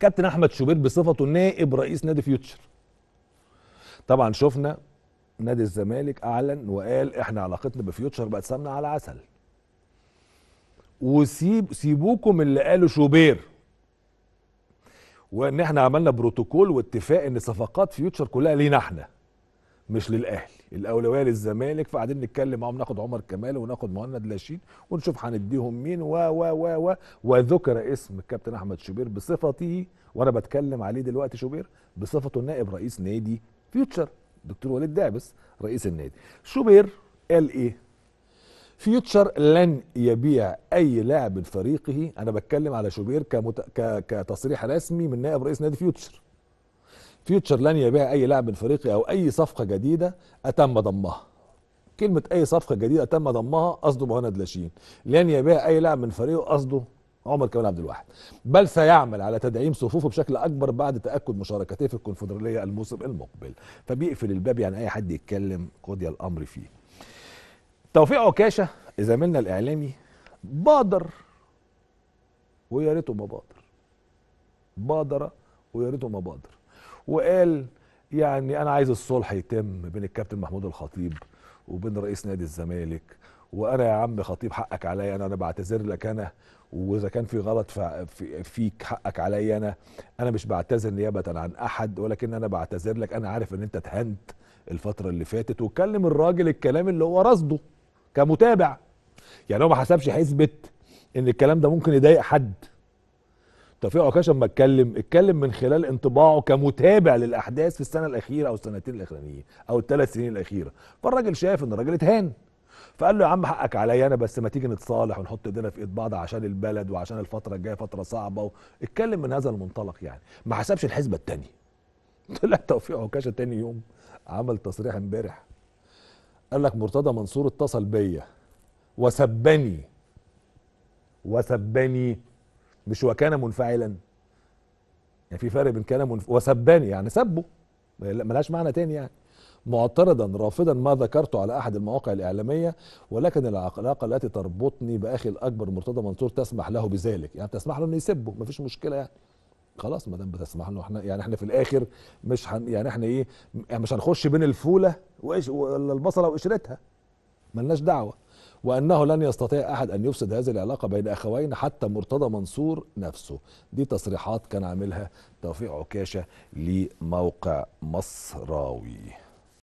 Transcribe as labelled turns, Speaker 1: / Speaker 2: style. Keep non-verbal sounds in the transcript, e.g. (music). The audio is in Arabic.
Speaker 1: كابتن احمد شوبير بصفته نائب رئيس نادي فيوتشر طبعا شفنا نادي الزمالك اعلن وقال احنا علاقتنا بفيوتشر بقت سمنه على عسل وسيب سيبوكم اللي قاله شوبير وان احنا عملنا بروتوكول واتفاق ان صفقات فيوتشر كلها لينا احنا مش للاهلي الاولويه للزمالك فقاعدين نتكلم معاهم ناخد عمر كمال وناخد مهند لاشين ونشوف هنديهم مين و و و و وذكر اسم الكابتن احمد شوبير بصفته وانا بتكلم عليه دلوقتي شوبير بصفته نائب رئيس نادي فيوتشر دكتور وليد دعبس رئيس النادي شوبير قال ايه فيوتشر لن يبيع اي لاعب فريقه انا بتكلم على شوبير كمت... ك... كتصريح رسمي من نائب رئيس نادي فيوتشر فيوتشر لن يبيع اي لاعب من فريقي او اي صفقه جديده اتم ضمها كلمه اي صفقه جديده تم ضمها قصده مهند لاشين لن يبيع اي لاعب من فريقه قصده عمر كمال عبد الواحد بل سيعمل على تدعيم صفوفه بشكل اكبر بعد تاكد مشاركته في الكونفدراليه الموسم المقبل فبيقفل الباب يعني اي حد يتكلم قضي الامر فيه توفيق عكاشه زميلنا الاعلامي بادر ويا ريته ما بادر بادر ويا ريته ما بادر وقال يعني انا عايز الصلح يتم بين الكابتن محمود الخطيب وبين رئيس نادي الزمالك وانا يا عم خطيب حقك عليا انا انا بعتذر لك انا واذا كان في غلط فيك حقك عليا انا انا مش بعتذر نيابه عن احد ولكن انا بعتذر لك انا عارف ان انت اتهنت الفتره اللي فاتت وكلم الراجل الكلام اللي هو رصده كمتابع يعني هو ما حسبش حسبه ان الكلام ده ممكن يضايق حد توفيق عكاشه لما اتكلم اتكلم من خلال انطباعه كمتابع للاحداث في السنه الاخيره او السنتين الاخرانيين او الثلاث سنين الاخيره فالراجل شايف ان الراجل اتهان فقال له يا عم حقك عليا انا بس ما تيجي نتصالح ونحط ايدينا في ايد بعض عشان البلد وعشان الفتره الجايه فتره صعبه و... اتكلم من هذا المنطلق يعني ما حسبش الحسبه الثانيه (laughs) طلع توفيق عكاشه تاني يوم عمل تصريح امبارح قال لك مرتضى منصور اتصل بيا وسبني وسبني مش وكان منفعلا يعني في فرق بين كان منف... وسباني يعني سبه ملهاش معنى تاني يعني معترضا رافضا ما ذكرته على احد المواقع الاعلاميه ولكن العلاقه التي تربطني باخي الاكبر مرتضى منصور تسمح له بذلك يعني تسمح له انه يسبه ما فيش مشكله يعني خلاص ما دام بتسمح له احنا يعني احنا في الاخر مش هن يعني احنا ايه يعني مش هنخش بين الفوله ولا البصله وقشرتها ملناش دعوه وأنه لن يستطيع أحد أن يفسد هذه العلاقة بين أخوين حتى مرتضى منصور نفسه دي تصريحات كان عاملها توفيق عكاشة لموقع مصراوي